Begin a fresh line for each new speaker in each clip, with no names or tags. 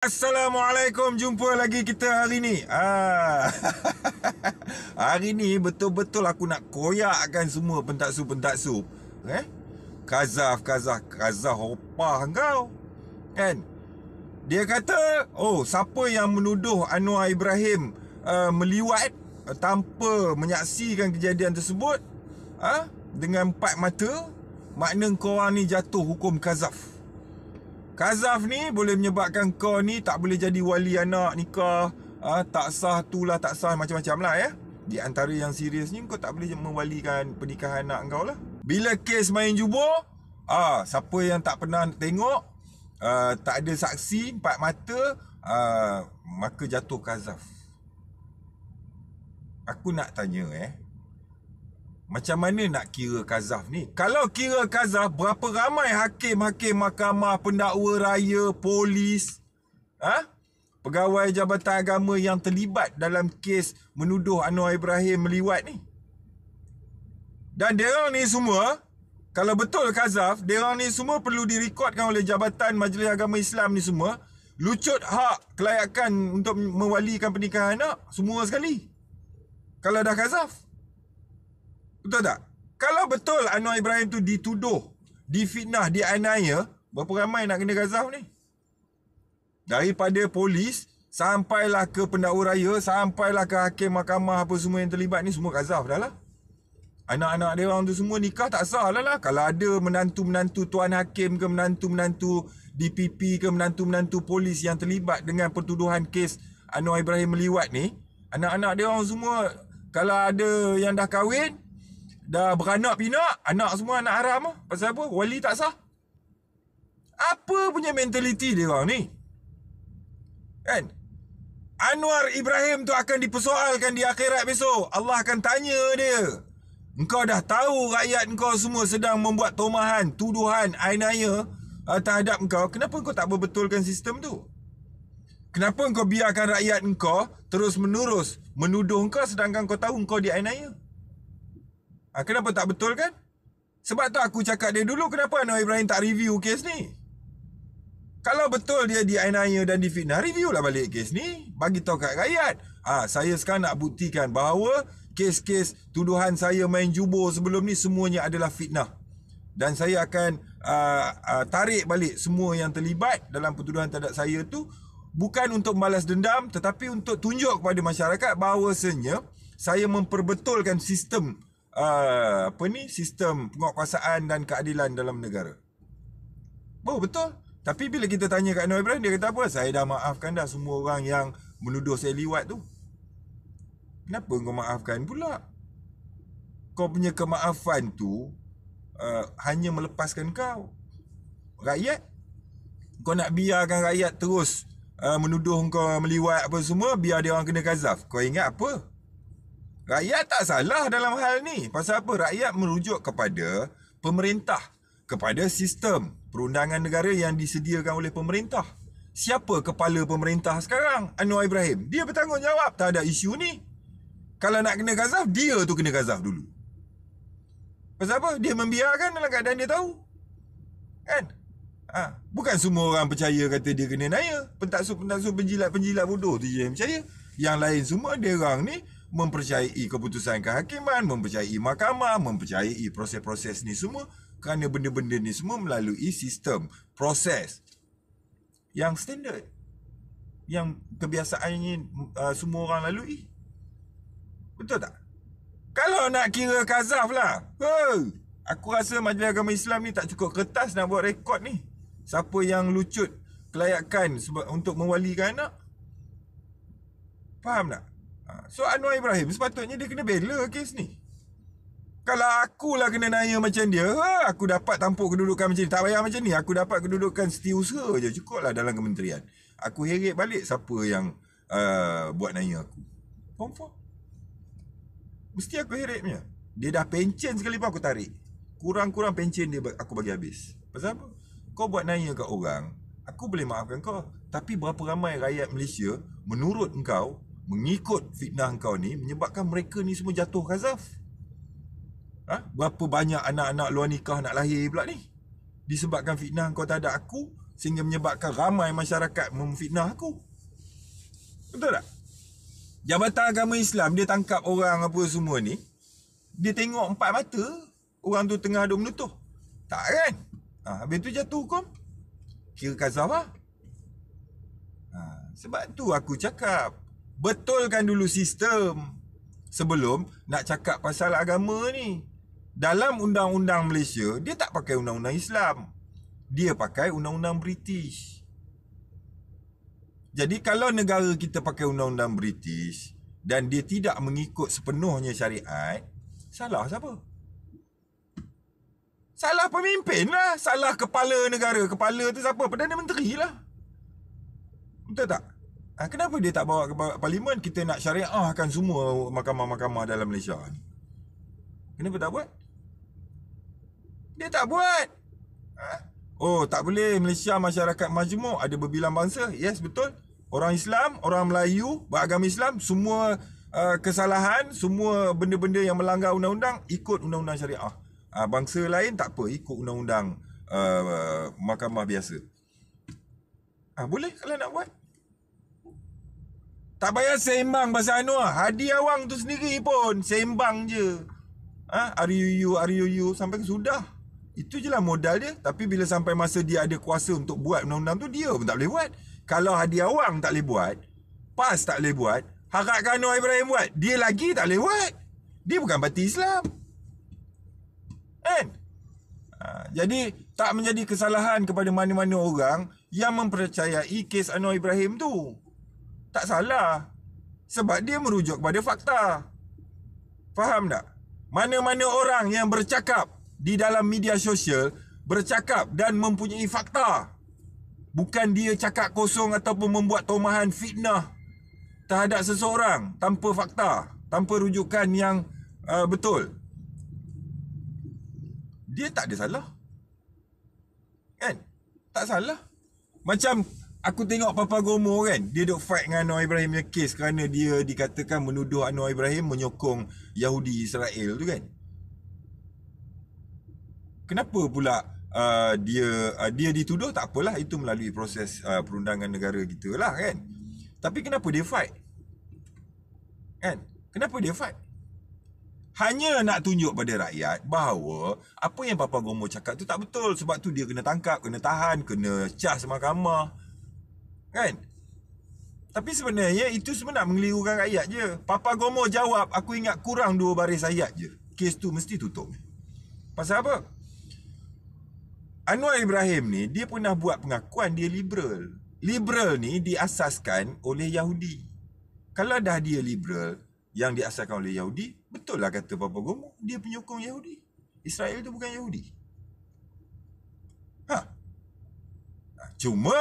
Assalamualaikum, jumpa lagi kita hari ni ah. Hari ni betul-betul aku nak koyakkan semua pentaksu-pentaksu eh? Kazaf, kazaf, kazaf opah kau Kan? Dia kata, oh siapa yang menuduh Anwar Ibrahim uh, meliwat uh, Tanpa menyaksikan kejadian tersebut ah? Dengan empat mata Makna korang ni jatuh hukum kazaf Kazaf ni boleh menyebabkan kau ni tak boleh jadi wali anak nikah ah, Tak sah tu lah tak sah macam-macam lah ya Di antara yang serius ni kau tak boleh mewalikan pernikahan anak kau lah Bila kes main jubo ah, Siapa yang tak pernah tengok ah, Tak ada saksi empat mata ah, Maka jatuh kazaf Aku nak tanya eh macam mana nak kira kazaf ni? Kalau kira kazaf, berapa ramai hakim-hakim mahkamah, pendakwa raya, polis, ha? pegawai jabatan agama yang terlibat dalam kes menuduh Anwar Ibrahim meliwat ni? Dan mereka ni semua, kalau betul kazaf, mereka ni semua perlu direkodkan oleh Jabatan Majlis Agama Islam ni semua. Lucut hak kelayakan untuk mewalikan pernikahan anak, semua sekali. Kalau dah kazaf. Betul tak? Kalau betul Anwar Ibrahim tu dituduh, difitnah, dianiaya, berapa ramai nak kena gazah ni? Daripada polis, sampailah ke pendakwa raya, sampailah ke hakim mahkamah apa semua yang terlibat ni, semua gazah dah lah. Anak-anak dia orang tu semua nikah tak sah lah lah. Kalau ada menantu-menantu tuan hakim ke menantu-menantu DPP ke menantu-menantu polis yang terlibat dengan pertuduhan kes Anwar Ibrahim meliwat ni, anak-anak dia orang semua kalau ada yang dah kahwin, dah beranak pinak anak semua anak haram lah. pasal apa wali tak sah apa punya mentaliti dia orang ni kan Anwar Ibrahim tu akan dipersoalkan di akhirat besok Allah akan tanya dia engkau dah tahu rakyat engkau semua sedang membuat tomahan tuduhan ainaya uh, ah, terhadap engkau kenapa engkau tak berbetulkan sistem tu kenapa engkau biarkan rakyat engkau terus menerus menuduh engkau sedangkan engkau tahu engkau di ainaya Ha, kenapa tak betul kan? Sebab tu aku cakap dia dulu kenapa Anwar Ibrahim tak review kes ni. Kalau betul dia dianiaya dan difitnah, review lah balik kes ni. Bagi tahu kat rakyat. Ah ha, saya sekarang nak buktikan bahawa kes-kes tuduhan saya main jubur sebelum ni semuanya adalah fitnah. Dan saya akan uh, uh, tarik balik semua yang terlibat dalam pertuduhan terhadap saya tu bukan untuk balas dendam tetapi untuk tunjuk kepada masyarakat bahawasanya saya memperbetulkan sistem Ah, apa ni sistem penguatkuasaan dan keadilan dalam negara. Oh betul. Tapi bila kita tanya kat Anwar Ibrahim dia kata apa? Saya dah maafkan dah semua orang yang menuduh saya liwat tu. Kenapa kau maafkan pula? Kau punya kemaafan tu uh, hanya melepaskan kau. Rakyat kau nak biarkan rakyat terus uh, menuduh kau meliwat apa semua biar dia orang kena kazaf. Kau ingat apa? Rakyat tak salah dalam hal ni. Pasal apa? Rakyat merujuk kepada pemerintah. Kepada sistem perundangan negara yang disediakan oleh pemerintah. Siapa kepala pemerintah sekarang? Anwar Ibrahim. Dia bertanggungjawab. Tak ada isu ni. Kalau nak kena gazaf, dia tu kena gazaf dulu. Pasal apa? Dia membiarkan dalam keadaan dia tahu. Kan? Ha. Bukan semua orang percaya kata dia kena naya. Pentaksu-pentaksu penjilat-penjilat bodoh tu je yang percaya. Yang lain semua, dia orang ni mempercayai keputusan kehakiman, mempercayai mahkamah, mempercayai proses-proses ni semua kerana benda-benda ni semua melalui sistem, proses yang standard yang kebiasaannya uh, semua orang lalui betul tak? kalau nak kira kazaf lah huh, aku rasa majlis agama Islam ni tak cukup kertas nak buat rekod ni siapa yang lucut kelayakan untuk mewalikan anak faham tak? Ha, so Anwar Ibrahim sepatutnya dia kena bela kes ni Kalau akulah kena naya macam dia ha, Aku dapat tampuk kedudukan macam ni Tak payah macam ni Aku dapat kedudukan setiausaha je Cukup lah dalam kementerian Aku heret balik siapa yang uh, buat naya aku Confirm Mesti aku heretnya Dia dah pencen sekali pun aku tarik Kurang-kurang pencen dia aku bagi habis Pasal apa? Kau buat naya kat orang Aku boleh maafkan kau Tapi berapa ramai rakyat Malaysia Menurut engkau mengikut fitnah kau ni menyebabkan mereka ni semua jatuh kazaf. Ah, ha? berapa banyak anak-anak luar nikah nak lahir pula ni? Disebabkan fitnah kau tak ada aku sehingga menyebabkan ramai masyarakat memfitnah aku. Betul tak? Jabatan Agama Islam dia tangkap orang apa semua ni. Dia tengok empat mata orang tu tengah ada menutuh. Tak kan? Ha, habis tu jatuh hukum. Kira kazaf lah. Ha, sebab tu aku cakap betulkan dulu sistem sebelum nak cakap pasal agama ni. Dalam undang-undang Malaysia, dia tak pakai undang-undang Islam. Dia pakai undang-undang British. Jadi kalau negara kita pakai undang-undang British dan dia tidak mengikut sepenuhnya syariat, salah siapa? Salah pemimpin lah. Salah kepala negara. Kepala tu siapa? Perdana Menteri lah. Betul tak? Ha, kenapa dia tak bawa ke parlimen kita nak syariahkan semua mahkamah-mahkamah dalam Malaysia ni? Kenapa tak buat? Dia tak buat. Ha? Oh, tak boleh Malaysia masyarakat majmuk ada berbilang bangsa. Yes, betul. Orang Islam, orang Melayu, beragama Islam, semua uh, kesalahan, semua benda-benda yang melanggar undang-undang ikut undang-undang syariah. Uh, bangsa lain tak apa ikut undang-undang uh, mahkamah biasa. Ah, uh, boleh kalau nak buat. Tak payah seimbang pasal Anwar ah. Hadi Awang tu sendiri pun Seimbang je ha? Ah, R.U.U R.U.U Sampai sudah Itu je lah modal dia Tapi bila sampai masa dia ada kuasa Untuk buat undang-undang tu Dia pun tak boleh buat Kalau Hadi Awang tak boleh buat PAS tak boleh buat Harap Anwar Ibrahim buat Dia lagi tak boleh buat Dia bukan parti Islam Kan? Ha, jadi tak menjadi kesalahan kepada mana-mana orang Yang mempercayai kes Anwar Ibrahim tu tak salah sebab dia merujuk kepada fakta. Faham tak? Mana-mana orang yang bercakap di dalam media sosial bercakap dan mempunyai fakta. Bukan dia cakap kosong ataupun membuat tomahan fitnah terhadap seseorang tanpa fakta, tanpa rujukan yang uh, betul. Dia tak ada salah. Kan? Tak salah. Macam Aku tengok Papa Gomo kan Dia duk fight dengan Anwar Ibrahim punya case Kerana dia dikatakan menuduh Anwar Ibrahim Menyokong Yahudi Israel tu kan Kenapa pula uh, dia uh, dia dituduh tak apalah itu melalui proses uh, perundangan negara kita lah kan. Tapi kenapa dia fight? Kan? Kenapa dia fight? Hanya nak tunjuk pada rakyat bahawa apa yang Papa Gomo cakap tu tak betul. Sebab tu dia kena tangkap, kena tahan, kena cas mahkamah. Kan? Tapi sebenarnya itu sebenarnya mengelirukan ayat je. Papa Gomo jawab, aku ingat kurang dua baris ayat je. Kes tu mesti tutup. Pasal apa? Anwar Ibrahim ni, dia pernah buat pengakuan dia liberal. Liberal ni diasaskan oleh Yahudi. Kalau dah dia liberal yang diasaskan oleh Yahudi, betul lah kata Papa Gomo, dia penyokong Yahudi. Israel tu bukan Yahudi. Ha. ha cuma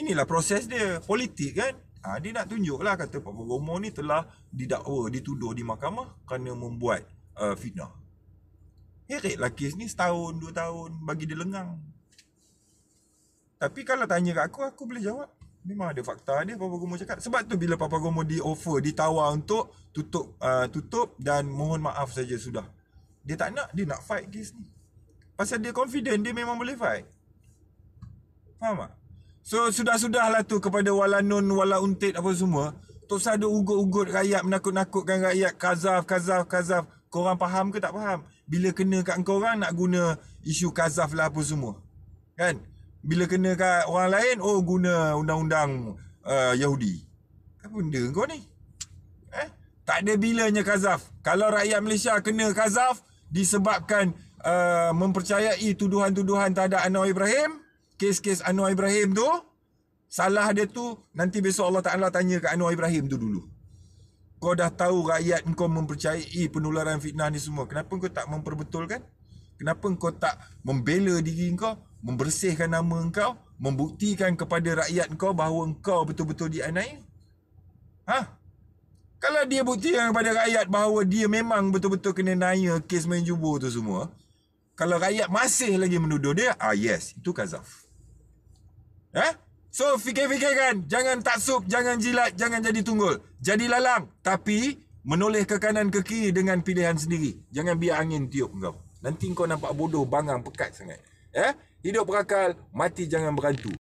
inilah proses dia politik kan ha, dia nak lah kata Pak Bogomo ni telah didakwa dituduh di mahkamah kerana membuat uh, fitnah Herit lah kes ni setahun, dua tahun bagi dia lengang. Tapi kalau tanya kat aku, aku boleh jawab. Memang ada fakta dia Papa Gomo cakap. Sebab tu bila Papa Gomo di offer, ditawar untuk tutup uh, tutup dan mohon maaf saja sudah. Dia tak nak, dia nak fight kes ni. Pasal dia confident, dia memang boleh fight. Faham tak? So sudah-sudahlah tu kepada wala nun, wala untit apa semua. Tok Sah ada ugut-ugut rakyat menakut-nakutkan rakyat. Kazaf, kazaf, kazaf. Korang faham ke tak faham? Bila kena kat korang nak guna isu kazaf lah apa semua. Kan? Bila kena kat orang lain, oh guna undang-undang uh, Yahudi. Apa benda kau ni? Eh? Tak ada bilanya kazaf. Kalau rakyat Malaysia kena kazaf disebabkan uh, mempercayai tuduhan-tuduhan terhadap Anwar Ibrahim, kes-kes Anwar Ibrahim tu Salah dia tu Nanti besok Allah Ta'ala tanya ke Anwar Ibrahim tu dulu Kau dah tahu rakyat kau mempercayai penularan fitnah ni semua Kenapa kau tak memperbetulkan? Kenapa kau tak membela diri kau? Membersihkan nama kau? Membuktikan kepada rakyat kau bahawa kau betul-betul dianai? Ha? Kalau dia buktikan kepada rakyat bahawa dia memang betul-betul kena naya kes main jubur tu semua Kalau rakyat masih lagi menuduh dia Ah yes, itu kazaf Eh? So fikir-fikirkan Jangan tak sup Jangan jilat Jangan jadi tunggul Jadi lalang Tapi Menoleh ke kanan ke kiri Dengan pilihan sendiri Jangan biar angin tiup kau Nanti kau nampak bodoh Bangang pekat sangat Eh? Hidup berakal Mati jangan berantu